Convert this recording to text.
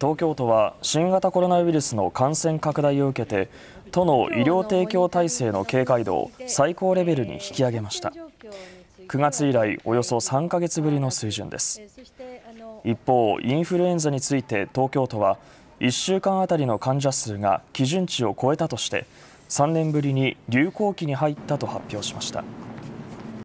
東京都は新型コロナウイルスの感染拡大を受けて都の医療提供体制の警戒度を最高レベルに引き上げました9月以来およそ3ヶ月ぶりの水準です一方インフルエンザについて東京都は1週間あたりの患者数が基準値を超えたとして3年ぶりに流行期に入ったと発表しました。